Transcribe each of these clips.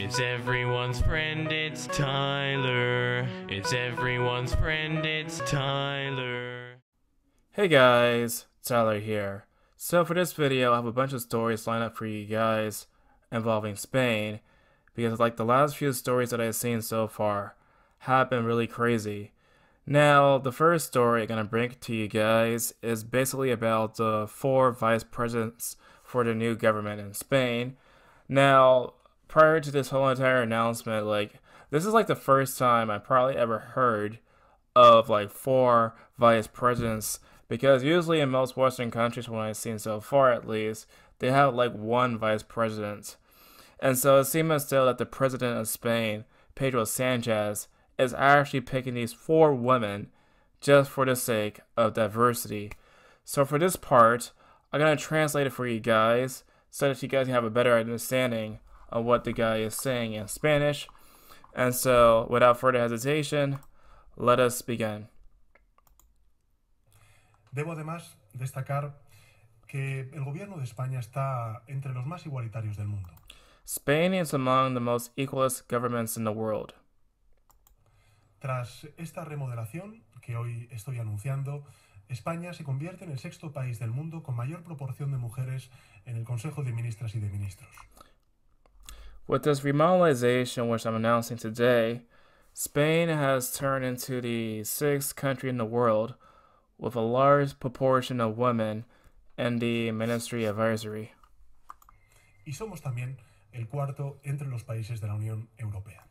It's everyone's friend, it's Tyler. It's everyone's friend, it's Tyler. Hey guys, Tyler here. So for this video, I have a bunch of stories lined up for you guys involving Spain because like the last few stories that I've seen so far have been really crazy. Now, the first story I'm going to bring to you guys is basically about the four vice presidents for the new government in Spain. Now, prior to this whole entire announcement, like this is like the first time I probably ever heard of like four vice presidents because usually in most Western countries, when I've seen so far at least, they have like one vice president. And so it seems as though that the president of Spain, Pedro Sanchez, is actually picking these four women just for the sake of diversity. So for this part, I'm gonna translate it for you guys so that you guys can have a better understanding what the guy is saying in Spanish. And so, without further hesitation, let us begin. Debo además destacar que el gobierno de España está entre los más igualitarios del mundo. Spain is among the most equalist governments in the world. Tras esta remodelación que hoy estoy anunciando, España se convierte en el sexto país del mundo con mayor proporción de mujeres en el Consejo de Ministras y de Ministros. With this remodernization, which I'm announcing today, Spain has turned into the sixth country in the world with a large proportion of women in the ministry advisory. Y somos también el cuarto entre los países de la Unión Europea.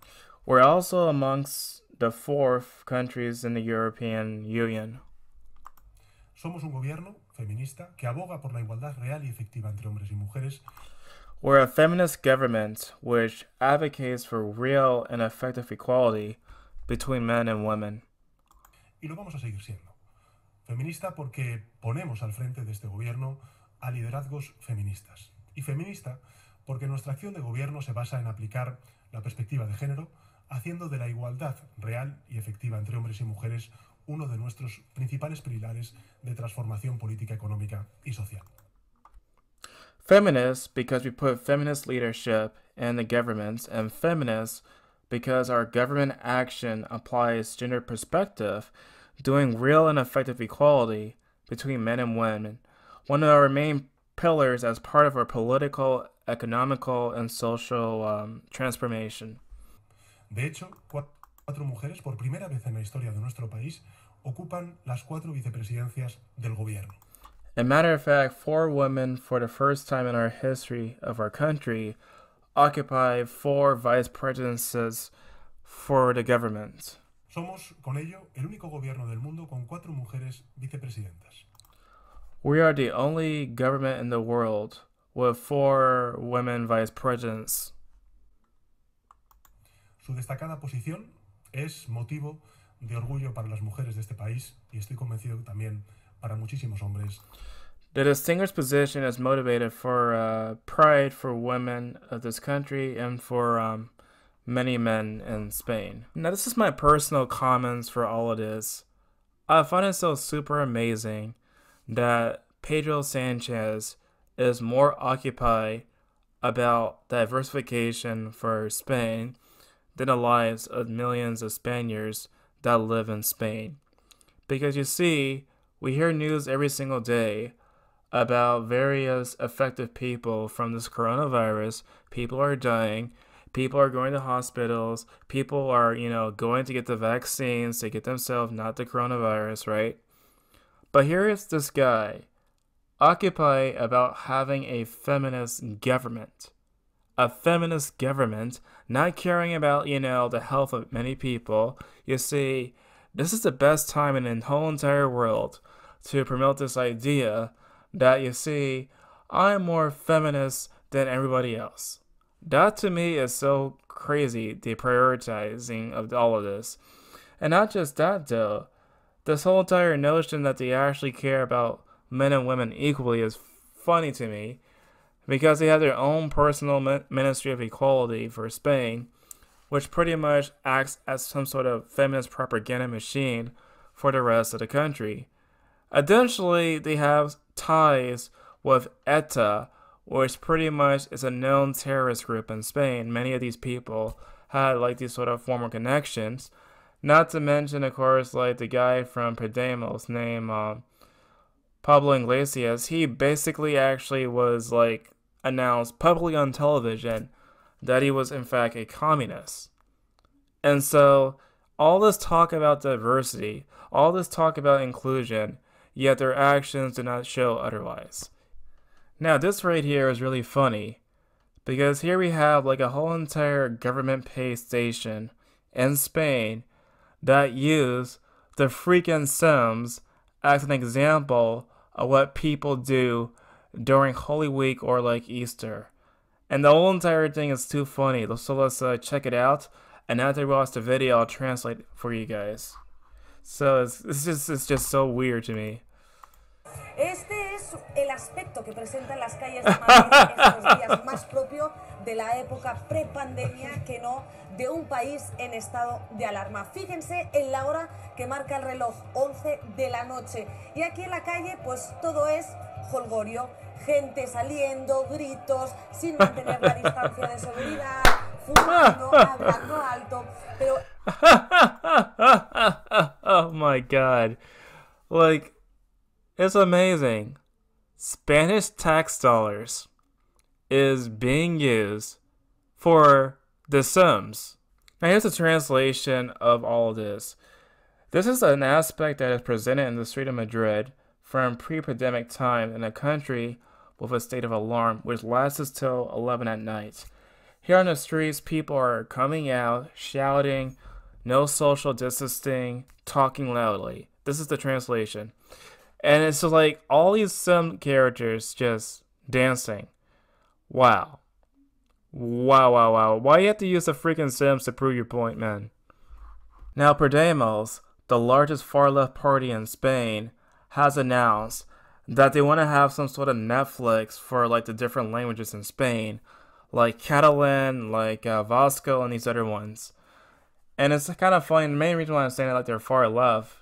We're also amongst the fourth countries in the European Union. Somos un gobierno feminista que aboga por la igualdad real y efectiva entre hombres y mujeres a feminist government which advocates for real and effective equality between men and Y lo vamos a seguir siendo. Feminista porque ponemos al frente de este gobierno a liderazgos feministas. Y feminista porque nuestra acción de gobierno se basa en aplicar la perspectiva de género, haciendo de la igualdad real y efectiva entre hombres y mujeres uno de nuestros principales pilares de transformación política, económica y social. Feminists because we put feminist leadership in the governments, and feminists because our government action applies gender perspective, doing real and effective equality between men and women, one of our main pillars as part of our political, economical, and social um, transformation. De hecho, cuatro mujeres por primera vez en la historia de nuestro país ocupan las cuatro vicepresidencias del gobierno a matter of fact, four women, for the first time in our history of our country, occupy four vice presidencies for the government. Somos, con ello, el único gobierno del mundo con cuatro mujeres vicepresidentas. We are the only government in the world with four women vice presidents. Su destacada posición es motivo de orgullo para las mujeres de este país y estoy convencido también para muchísimos hombres. The distinguished position is motivated for uh, pride for women of this country and for um, many men in Spain. Now, this is my personal comments for all of this. I find it so super amazing that Pedro Sanchez is more occupied about diversification for Spain than the lives of millions of Spaniards that live in Spain. Because you see, we hear news every single day about various affected people from this coronavirus. People are dying. People are going to hospitals. People are, you know, going to get the vaccines to get themselves not the coronavirus, right? But here is this guy, Occupy, about having a feminist government. A feminist government not caring about, you know, the health of many people. You see, this is the best time in the whole entire world to promote this idea that you see, I'm more feminist than everybody else. That to me is so crazy, the prioritizing of all of this. And not just that though, this whole entire notion that they actually care about men and women equally is funny to me because they have their own personal ministry of equality for Spain which pretty much acts as some sort of feminist propaganda machine for the rest of the country. Additionally, they have ties with ETA, which pretty much is a known terrorist group in Spain. Many of these people had like these sort of formal connections. Not to mention, of course, like the guy from Podemos named um, Pablo Iglesias. He basically actually was like announced publicly on television that he was in fact a communist. And so all this talk about diversity, all this talk about inclusion, yet their actions do not show otherwise. Now this right here is really funny because here we have like a whole entire government pay station in Spain that use the freaking Sims as an example of what people do during Holy Week or like Easter. And the whole entire thing is too funny, so let's uh, check it out. And after we watch the video, I'll translate for you guys. So it's, it's just it's just so weird to me. Este es el aspecto que presentan las calles de Madrid estos días, más propio de la época prepandemia que no de un país en estado de alarma. Fíjense en la hora que marca el reloj, 11 de la noche. Y aquí en la calle, pues todo es holgorio gente saliendo, gritos, sin mantener la distancia de seguridad, fumando, hablando alto, pero... oh my god. Like, it's amazing. Spanish tax dollars is being used for the Sims. Now, here's a translation of all of this. This is an aspect that is presented in the street of Madrid from pre-pandemic time in a country with a state of alarm, which lasts till 11 at night. Here on the streets, people are coming out, shouting, no social distancing, talking loudly. This is the translation. And it's just like all these some characters just dancing. Wow. Wow, wow, wow. Why you have to use the freaking Sims to prove your point, man? Now, Podemos, the largest far left party in Spain, has announced that they want to have some sort of Netflix for like the different languages in Spain, like Catalan, like uh, Vasco, and these other ones. And it's kind of funny. The main reason why I'm saying that like they're far left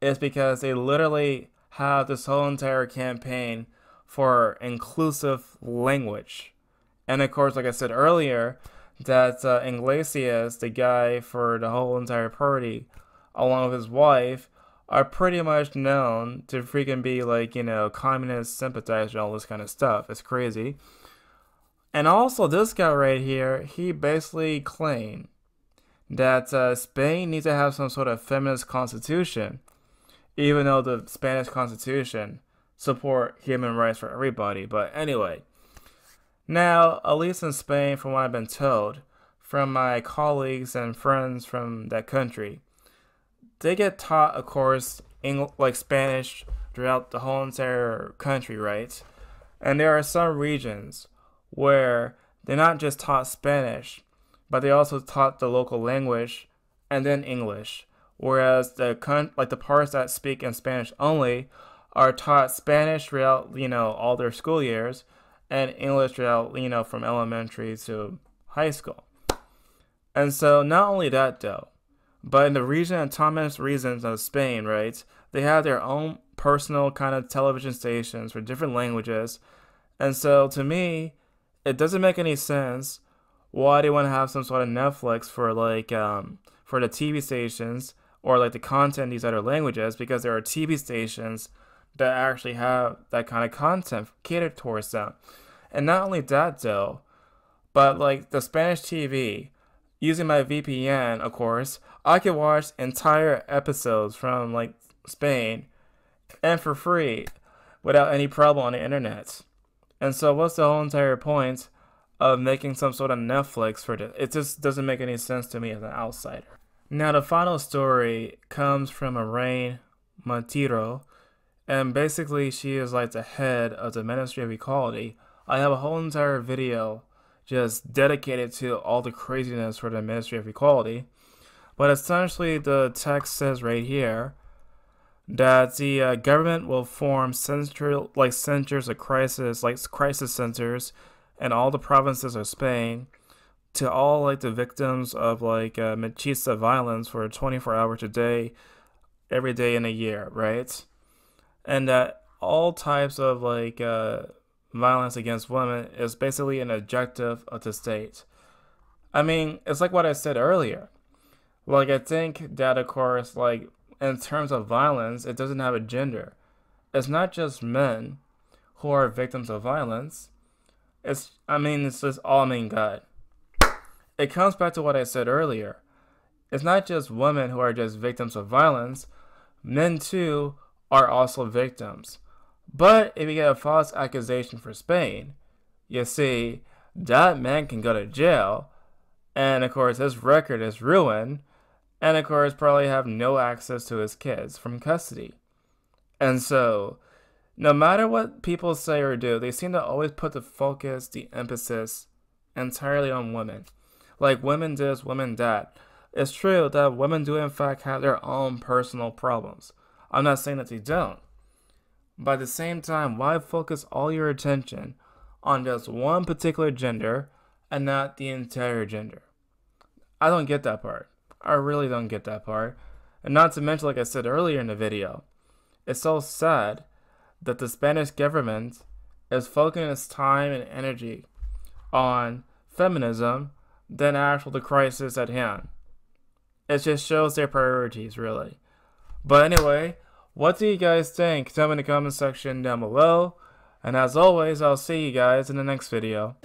is because they literally have this whole entire campaign for inclusive language. And of course, like I said earlier, that uh, Iglesias, the guy for the whole entire party, along with his wife, are pretty much known to freaking be like, you know, communist sympathizer and all this kind of stuff. It's crazy. And also, this guy right here, he basically claimed that uh, Spain needs to have some sort of feminist constitution, even though the Spanish constitution support human rights for everybody. But anyway, now, at least in Spain, from what I've been told from my colleagues and friends from that country, they get taught, of course, English, like Spanish throughout the whole entire country, right? And there are some regions where they're not just taught Spanish, but they also taught the local language and then English. Whereas the con- like the parts that speak in Spanish only are taught Spanish throughout you know all their school years and English throughout you know from elementary to high school. And so not only that though, but in the region, autonomous regions of Spain, right, they have their own personal kind of television stations for different languages. And so to me, it doesn't make any sense why they want to have some sort of Netflix for like um, for the TV stations or like the content in these other languages because there are TV stations that actually have that kind of content catered towards them. And not only that though, but like the Spanish TV, using my VPN, of course, I can watch entire episodes from like Spain and for free without any problem on the internet. And so, what's the whole entire point of making some sort of Netflix for this? It just doesn't make any sense to me as an outsider. Now, the final story comes from Rain Montiro, and basically, she is like the head of the Ministry of Equality. I have a whole entire video just dedicated to all the craziness for the Ministry of Equality. But essentially, the text says right here that the uh, government will form central, like centers of crisis, like crisis centers, in all the provinces of Spain to all like the victims of like uh, machista violence for 24 hours a day, every day in a year, right? And that all types of like uh, violence against women is basically an objective of the state. I mean, it's like what I said earlier. Like, I think that, of course, like, in terms of violence, it doesn't have a gender. It's not just men who are victims of violence. It's, I mean, it's just all men got. It comes back to what I said earlier. It's not just women who are just victims of violence. Men, too, are also victims but if you get a false accusation for Spain. You see, that man can go to jail, and of course his record is ruined, and of course probably have no access to his kids from custody. And so, no matter what people say or do, they seem to always put the focus, the emphasis, entirely on women. Like women this, women that. It's true that women do in fact have their own personal problems. I'm not saying that they don't. But at the same time, why focus all your attention on just one particular gender and not the entire gender? I don't get that part. I really don't get that part. And not to mention, like I said earlier in the video, it's so sad that the Spanish government is focusing its time and energy on feminism than actual the crisis at hand. It just shows their priorities, really. But anyway, what do you guys think? Tell me in the comment section down below. And as always, I'll see you guys in the next video.